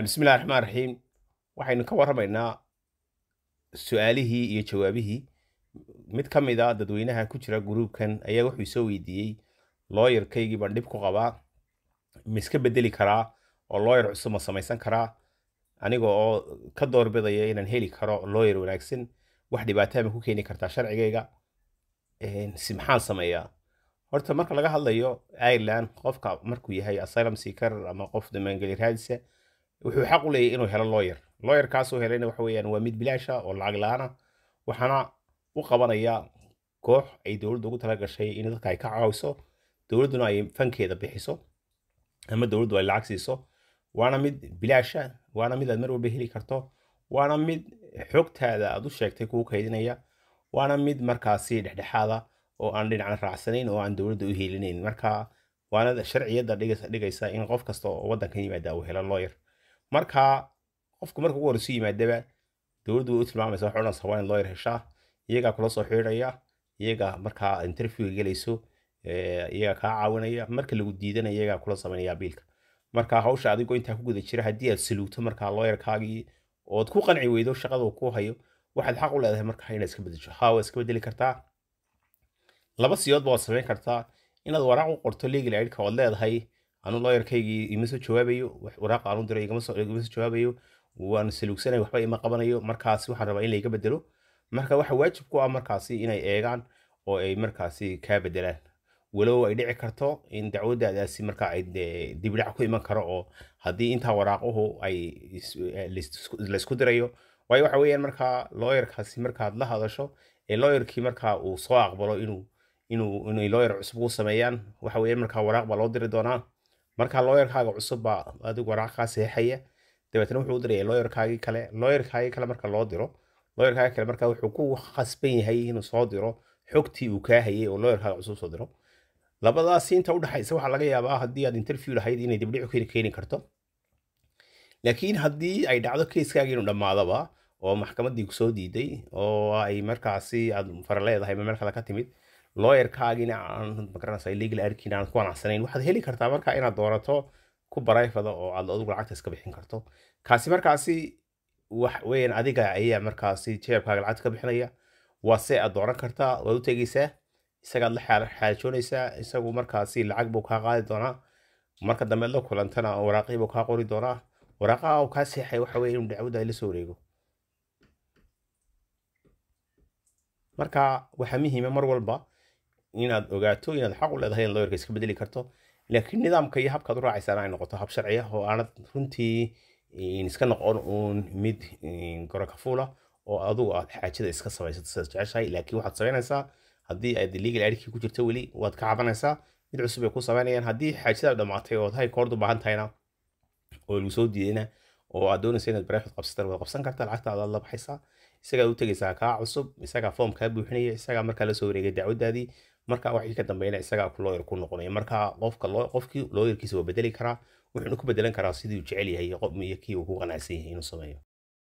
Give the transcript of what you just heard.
bismillahi raxmaan raxiim waxaynu ka warramaynaa su-aalihii iyo jawaabihii mid ka mid a dadweynaha ku jira guruubkan ayaa wuxuu soo weydiiyey looyarkaygii dhib ku qabaa ma iska bedeli karaa oo looyar cusub ma samaysan karaa aniga oo ka doorbidaya inaan heli karo looyar wanaagsan wax dhibaataa ku keeni kartaa sharcigayga si maxaan sameeyaa horta marka laga hadlayo ireland qofka markuu yahay asylum seeker ama qof damaangeli raadisa wuxuu xaq u leeyahy inuu helo looyer looyerkaasoo helayna waxa weyaan waa mid bilaasha oo lacag la-aan waxaana u qabanaya koox ay dowladda ugu tala gashay in dadka ay ka caawiso dowladduna ay fankeeda bixiso ama dowladdu ay lacag siiso waana mid bilaasha waana mid aad mar walba heli karto waana mid xogtaada aad u sheegtay kuu kaydinaya waana mid markaasi dhexdhexaada oo aan dhinacna raacsanayn oo aan dowladda u hielinayn marka waana sharciyadda dhigaysa in qof kasta oo waddanka yimaada uu helo looyer markaa qofku marka ugu horeysu yimaadaba dowladdu way u tilmaamaysa wax odhanaysa waa in loo heshaa iyagaa kula soo xidhiidhaya iyagaa markaa interviewga gelayso iyagaa kaa caawinaya marka lagu diidanaya iyagaa kula sameynaya biilka marka hawsha adigoo intaa ku guda jira haddii aad saluugto markaa looyarkaagii ood ku qanci weydo shaqada ku hayo waxaad xaq u leedahay markaa inaad iska bedesho haa waa iska bedeli kartaa laba siyoodba waad samayn kartaa inaad waraaq u qorto legal aidka ood leedahay anu looyarkaygii ima soo jawaabayo waraaqa aan u diray igama soo jawaabayo waan saluugsanay waxba ima qabanayo markaasi waxaan rabaa in layga bedelo marka waxa waajib ku ah markaasi inay eegaan oo ay markaasi kaa bedelaan walow ay dhici karto in dacwaddaadaasi marka ay eh, dibdhac ku iman karo oo haddii intaa waraaquhu ay eh, la dirayo waayo waxa weeyaan markaa looyarkaasi markaad la hadasho ee looyarkii markaa uu soo aqbalo inuu inuu inay looyar cusub u sameeyaan waxa weeyaan markaa waraaq baa loo diri doonaa markaa loyerkaaga cusub baa adig waraaq kaa seexaya dabeetna wuxuu u diraya looyarkaagii kale looyarkaagii kale marka loo diro looyarkaagii kale marka wuxuu ku khasban yahay inuu soo diro xogtii uu kaa hayay oo looyarkaaga cusub soo diro labadaasi inta udhexaysa waxaa laga yaabaa haddii aad interview lahayd inay dibdhicu keeni keeni karto laakiin haddii ay dhacdo keiskaaga inuu dhammaadaba oo maxkamaddii kusoo diiday oo ay markaasi aad fara leedahay ma meel kale ka timid looyarkaagina aan magaranaysa legal arkin aan ku wanacsanayn waxaad heli kartaa marka inaad doorato ku barayfada oo aad adigu lacagta iska bixin karto kaasi markaasi wax weyan adiga ayaa markaasi jeebkaaga lacagta ka bixinaya waa se aad dooran kartaa waad u tegeysaa isagaad la xaajoonaysaa isagu markaasi lacag buu kaa qaadi doonaa marka dambeed la kulantana waraaqihibuu kaa qori doonaa waraaqaha kaa seexay waxa weye inuu dacwada la soo wareego marka waxaa muhiima mar walba inaad ogaato inaad xaq u leedahay in lawyerka iska bedeli karto laakiin nidaamka iyo habkaad u raacaysaana ay noqoto hab sharci ah oo aanad runtii iska noqon uun mid gorakafuula oo adugu aad xaajada iska samaysato sidaad jeceshahay laakiin waxaad samaynaysaa haddii aad legal erikii ku jirta weli waad ka cabanaysaa mid cusub ay ku samaynayaan haddii xaajadaad dhammaatay ood high court u baahan tahayna oo lagu soo diidayna oo aad doonaysa inaad bareexood qabsataan waad qabsan kartaa lacagtaadaad la baxaysaa isagaad u tegaysaa kaa cusub isagaa foom buuxinaya isagaa markaa la soo wareegay dacwadaadii marka waxii ka dambeeyna isagaa ku looyar ku noqonaya marka qofka qofkii looyarkiisa waa bedeli karaa wuxuuna ku bedelan karaa sidii u jecel yahay iyo kii uu ku qanacsan yahay inuu sameeyo